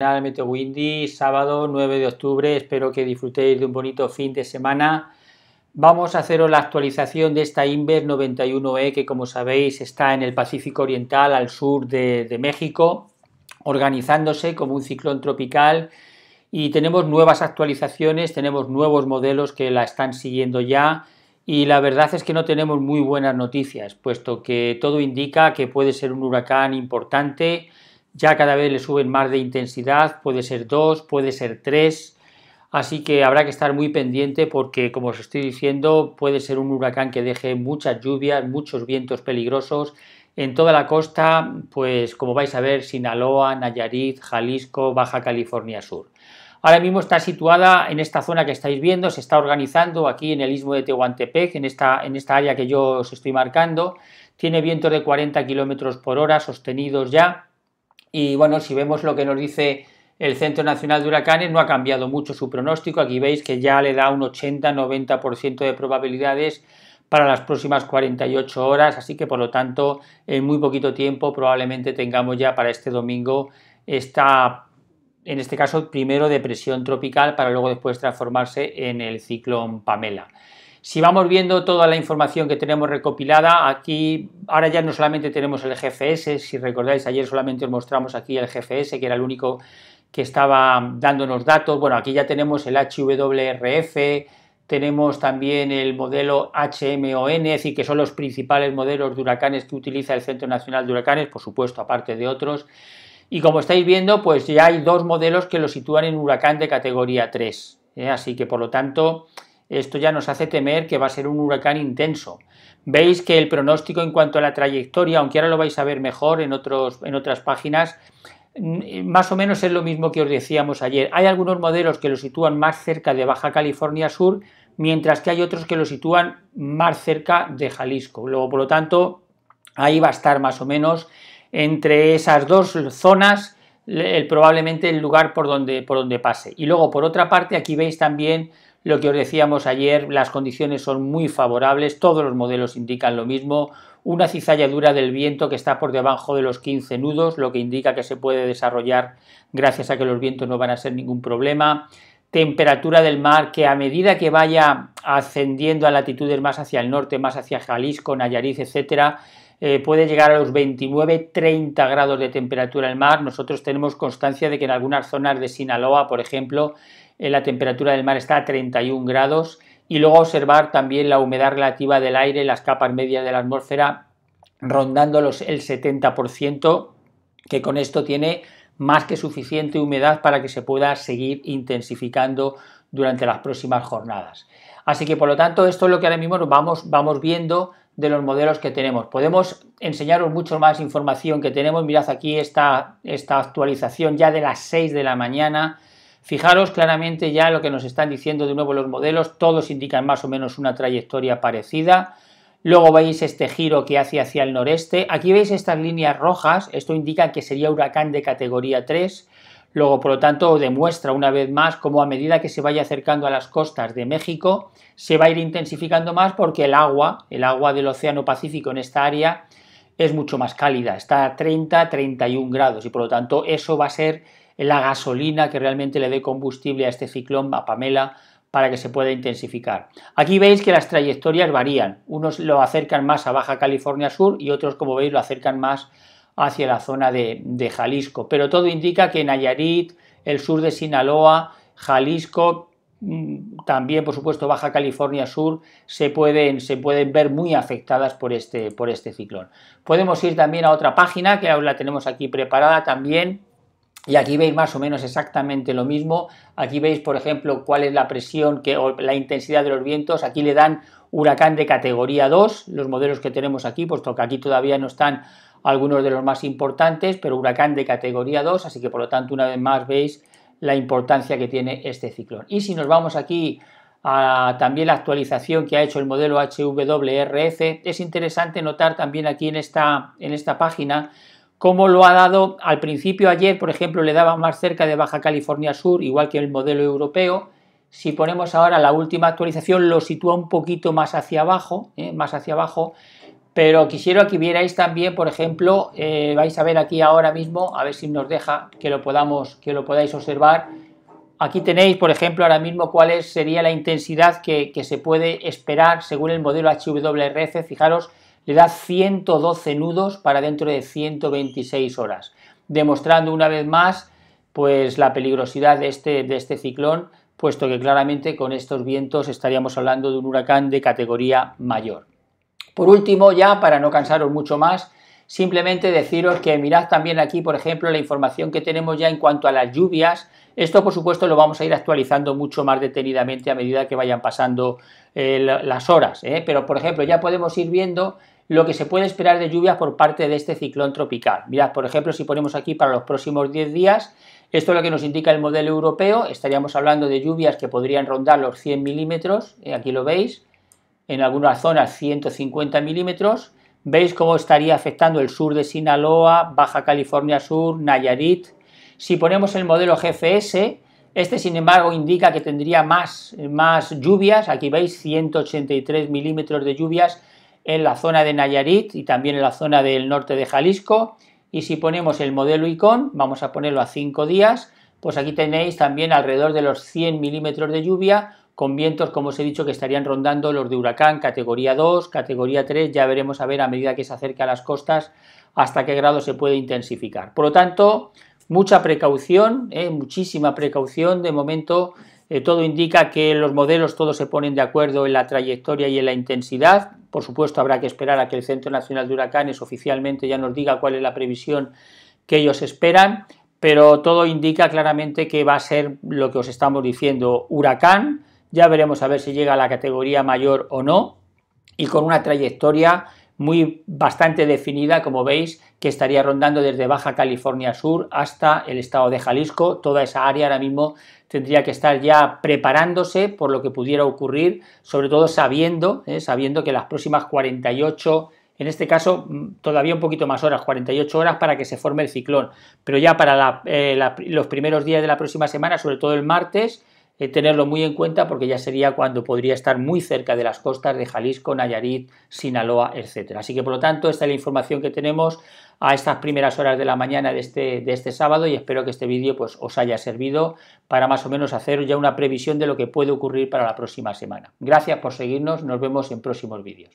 Finalmente Windy, sábado 9 de octubre. Espero que disfrutéis de un bonito fin de semana. Vamos a haceros la actualización de esta Inver 91E que, como sabéis, está en el Pacífico Oriental, al sur de, de México, organizándose como un ciclón tropical. Y tenemos nuevas actualizaciones, tenemos nuevos modelos que la están siguiendo ya. Y la verdad es que no tenemos muy buenas noticias, puesto que todo indica que puede ser un huracán importante ya cada vez le suben más de intensidad, puede ser dos, puede ser tres, así que habrá que estar muy pendiente porque, como os estoy diciendo, puede ser un huracán que deje muchas lluvias, muchos vientos peligrosos. En toda la costa, pues como vais a ver, Sinaloa, Nayarit, Jalisco, Baja California Sur. Ahora mismo está situada en esta zona que estáis viendo, se está organizando aquí en el istmo de Tehuantepec, en esta, en esta área que yo os estoy marcando. Tiene vientos de 40 kilómetros por hora sostenidos ya y bueno, si vemos lo que nos dice el Centro Nacional de Huracanes, no ha cambiado mucho su pronóstico. Aquí veis que ya le da un 80-90% de probabilidades para las próximas 48 horas, así que por lo tanto en muy poquito tiempo probablemente tengamos ya para este domingo esta, en este caso primero depresión tropical para luego después transformarse en el ciclón Pamela. Si vamos viendo toda la información que tenemos recopilada, aquí ahora ya no solamente tenemos el GFS, si recordáis ayer solamente os mostramos aquí el GFS, que era el único que estaba dándonos datos. Bueno, aquí ya tenemos el HWRF, tenemos también el modelo HMON, es decir, que son los principales modelos de huracanes que utiliza el Centro Nacional de Huracanes, por supuesto, aparte de otros. Y como estáis viendo, pues ya hay dos modelos que lo sitúan en huracán de categoría 3. ¿eh? Así que, por lo tanto, esto ya nos hace temer que va a ser un huracán intenso. Veis que el pronóstico en cuanto a la trayectoria, aunque ahora lo vais a ver mejor en, otros, en otras páginas, mm, más o menos es lo mismo que os decíamos ayer. Hay algunos modelos que lo sitúan más cerca de Baja California Sur, mientras que hay otros que lo sitúan más cerca de Jalisco. Luego, por lo tanto, ahí va a estar más o menos entre esas dos zonas el, probablemente el lugar por donde, por donde pase. Y luego, por otra parte, aquí veis también lo que os decíamos ayer, las condiciones son muy favorables, todos los modelos indican lo mismo, una cizalladura del viento que está por debajo de los 15 nudos, lo que indica que se puede desarrollar gracias a que los vientos no van a ser ningún problema temperatura del mar que a medida que vaya ascendiendo a latitudes más hacia el norte, más hacia Jalisco, Nayarit, etcétera, eh, puede llegar a los 29-30 grados de temperatura del mar. Nosotros tenemos constancia de que en algunas zonas de Sinaloa, por ejemplo, eh, la temperatura del mar está a 31 grados. Y luego observar también la humedad relativa del aire, las capas medias de la atmósfera, rondándolos el 70%, que con esto tiene más que suficiente humedad para que se pueda seguir intensificando durante las próximas jornadas. Así que por lo tanto esto es lo que ahora mismo vamos, vamos viendo de los modelos que tenemos. Podemos enseñaros mucho más información que tenemos. Mirad aquí esta, esta actualización ya de las 6 de la mañana. Fijaros claramente ya lo que nos están diciendo de nuevo los modelos. Todos indican más o menos una trayectoria parecida. Luego veis este giro que hace hacia el noreste. Aquí veis estas líneas rojas. Esto indica que sería huracán de categoría 3. Luego, por lo tanto, demuestra una vez más cómo a medida que se vaya acercando a las costas de México, se va a ir intensificando más porque el agua, el agua del Océano Pacífico en esta área, es mucho más cálida, está a 30-31 grados y por lo tanto eso va a ser la gasolina que realmente le dé combustible a este ciclón, a Pamela, para que se pueda intensificar. Aquí veis que las trayectorias varían. Unos lo acercan más a Baja California Sur y otros, como veis, lo acercan más hacia la zona de, Jalisco. Pero todo indica que Nayarit, el sur de Sinaloa, Jalisco, mm, también, por supuesto, Baja California Sur, se pueden, se pueden ver muy afectadas por este, por este ciclón. Podemos ir también a otra página que ahora la tenemos aquí preparada también y aquí veis más o menos exactamente lo mismo. Aquí veis, por ejemplo, cuál es la presión que, o la intensidad de los vientos. Aquí le dan huracán de categoría 2, los modelos que tenemos aquí, puesto que aquí todavía no están algunos de los más importantes, pero huracán de categoría 2, así que por lo tanto una vez más veis la importancia que tiene este ciclón. Y si nos vamos aquí a también la actualización que ha hecho el modelo HWRF, es interesante notar también aquí en esta, en esta página como lo ha dado al principio ayer, por ejemplo, le daba más cerca de Baja California Sur, igual que el modelo europeo. Si ponemos ahora la última actualización, lo sitúa un poquito más hacia abajo, ¿eh? más hacia abajo. Pero quisiera que vierais también, por ejemplo, eh, vais a ver aquí ahora mismo, a ver si nos deja que lo podamos, que lo podáis observar. Aquí tenéis, por ejemplo, ahora mismo cuál sería la intensidad que, que se puede esperar según el modelo HWRC, Fijaros, le da 112 nudos para dentro de 126 horas, demostrando una vez más pues la peligrosidad de este, de este ciclón, puesto que claramente con estos vientos estaríamos hablando de un huracán de categoría mayor. Por último, ya para no cansaros mucho más, simplemente deciros que mirad también aquí, por ejemplo, la información que tenemos ya en cuanto a las lluvias. Esto, por supuesto, lo vamos a ir actualizando mucho más detenidamente a medida que vayan pasando eh, las horas. ¿eh? Pero, por ejemplo, ya podemos ir viendo lo que se puede esperar de lluvias por parte de este ciclón tropical. Mirad, por ejemplo, si ponemos aquí para los próximos 10 días, esto es lo que nos indica el modelo europeo, estaríamos hablando de lluvias que podrían rondar los 100 milímetros, eh, aquí lo veis, en algunas zonas 150 milímetros, veis cómo estaría afectando el sur de Sinaloa, Baja California Sur, Nayarit. Si ponemos el modelo GFS, este sin embargo indica que tendría más, más lluvias, aquí veis 183 milímetros de lluvias en la zona de Nayarit y también en la zona del norte de Jalisco. Y si ponemos el modelo ICON, vamos a ponerlo a 5 días, pues aquí tenéis también alrededor de los 100 milímetros de lluvia con vientos, como os he dicho, que estarían rondando los de huracán, categoría 2, categoría 3, ya veremos a ver a medida que se acerca a las costas hasta qué grado se puede intensificar. Por lo tanto, mucha precaución, ¿eh? muchísima precaución, de momento eh, todo indica que los modelos todos se ponen de acuerdo en la trayectoria y en la intensidad. Por supuesto, habrá que esperar a que el Centro Nacional de Huracanes oficialmente ya nos diga cuál es la previsión que ellos esperan, pero todo indica claramente que va a ser lo que os estamos diciendo, huracán, ya veremos a ver si llega a la categoría mayor o no, y con una trayectoria muy bastante definida, como veis, que estaría rondando desde Baja California Sur hasta el estado de Jalisco. Toda esa área ahora mismo tendría que estar ya preparándose por lo que pudiera ocurrir, sobre todo sabiendo, ¿eh? sabiendo que las próximas 48 en este caso mm, todavía un poquito más horas, 48 horas para que se forme el ciclón, pero ya para eh, los primeros días de la próxima semana, sobre todo el martes, eh, tenerlo muy en cuenta porque ya sería cuando podría estar muy cerca de las costas de Jalisco, Nayarit, Sinaloa, etcétera. Así que por lo tanto, esta es la información que tenemos a estas primeras horas de la mañana de este, de este sábado y espero que este vídeo pues, os haya servido para más o menos hacer ya una previsión de lo que puede ocurrir para la próxima semana. Gracias por seguirnos, nos vemos en próximos vídeos.